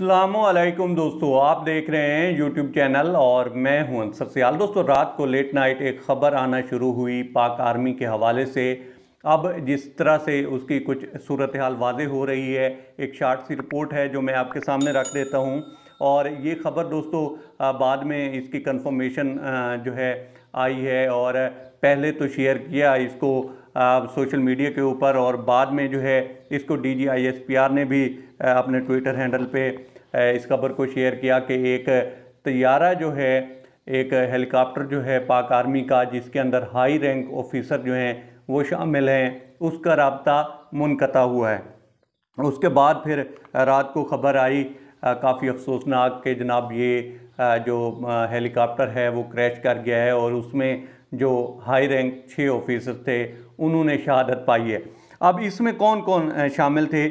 अल्लाम दोस्तों आप देख रहे हैं यूट्यूब चैनल और मैं हूं अंसर सियाल दोस्तों रात को लेट नाइट एक ख़बर आना शुरू हुई पाक आर्मी के हवाले से अब जिस तरह से उसकी कुछ सूरत हाल वाजे हो रही है एक शार्ट सी रिपोर्ट है जो मैं आपके सामने रख देता हूं और ये ख़बर दोस्तों बाद में इसकी कंफर्मेशन जो है आई है और पहले तो शेयर किया इसको सोशल मीडिया के ऊपर और बाद में जो है इसको D G I S P R ने भी अपने ट्विटर हैंडल पे इस खबर को शेयर किया कि एक तैयारा जो है एक हेलीकॉप्टर जो है पाक आर्मी का जिसके अंदर हाई रैंक ऑफिसर जो हैं वो शामिल हैं उसका रबता मुनक़ा हुआ है उसके बाद फिर रात को खबर आई काफ़ी अफसोसनाक के जनाब ये जो हेलीकॉप्टर है वो क्रैश कर गया है और उसमें जो हाई रैंक छः ऑफिसर थे उन्होंने शहादत पाई है अब इसमें कौन कौन शामिल थे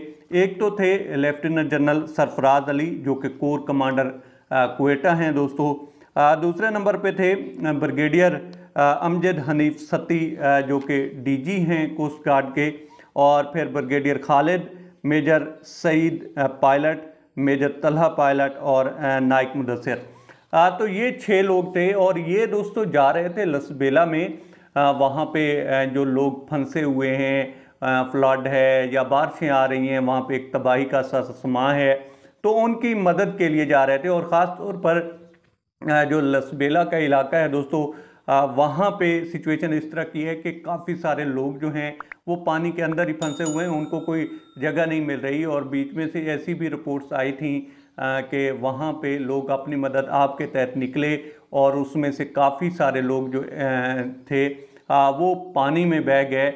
एक तो थे लेफ्टिनेंट जनरल सरफराज अली जो कि कोर कमांडर कोटा हैं दोस्तों दूसरे नंबर पे थे ब्रिगेडियर अमजद हनीफ सती जो कि डीजी हैं कोस्ट गार्ड के और फिर brigadier Khalid major Saeed pilot major Talha pilot और नाइक मुदसर आ, तो ये छः लोग थे और ये दोस्तों जा रहे थे लसबेला में आ, वहाँ पे जो लोग फंसे हुए हैं फ्लड है या बारिशें आ रही हैं वहाँ पे एक तबाही का समा है तो उनकी मदद के लिए जा रहे थे और ख़ास तौर पर जो लसबेला का इलाका है दोस्तों वहाँ पे सिचुएशन इस तरह की है कि काफ़ी सारे लोग जो हैं वो पानी के अंदर ही फंसे हुए हैं उनको कोई जगह नहीं मिल रही और बीच में से ऐसी भी रिपोर्ट्स आई थी कि वहाँ पे लोग अपनी मदद आपके तहत निकले और उसमें से काफ़ी सारे लोग जो थे वो पानी में बह गए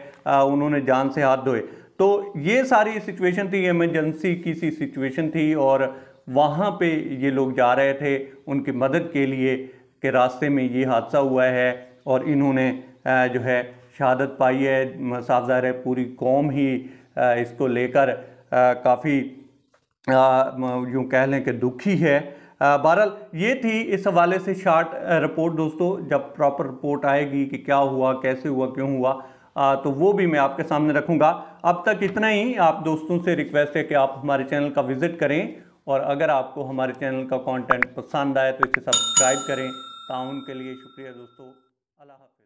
उन्होंने जान से हाथ धोए तो ये सारी सिचुएशन थी एमरजेंसी की सी सिचुएशन थी और वहाँ पे ये लोग जा रहे थे उनकी मदद के लिए के रास्ते में ये हादसा हुआ है और इन्होंने जो है शहादत पाई है साफ ज़ाहिर है पूरी कौम ही इसको लेकर काफ़ी यूँ कह लें कि दुखी है बहरहाल ये थी इस हवाले से शार्ट रिपोर्ट दोस्तों जब प्रॉपर रिपोर्ट आएगी कि क्या हुआ कैसे हुआ क्यों हुआ आ, तो वो भी मैं आपके सामने रखूँगा अब तक इतना ही आप दोस्तों से रिक्वेस्ट है कि आप हमारे चैनल का विज़िट करें और अगर आपको हमारे चैनल का कंटेंट पसंद आए तो इसे सब्सक्राइब करें ताउन के लिए शुक्रिया दोस्तों अल्लाह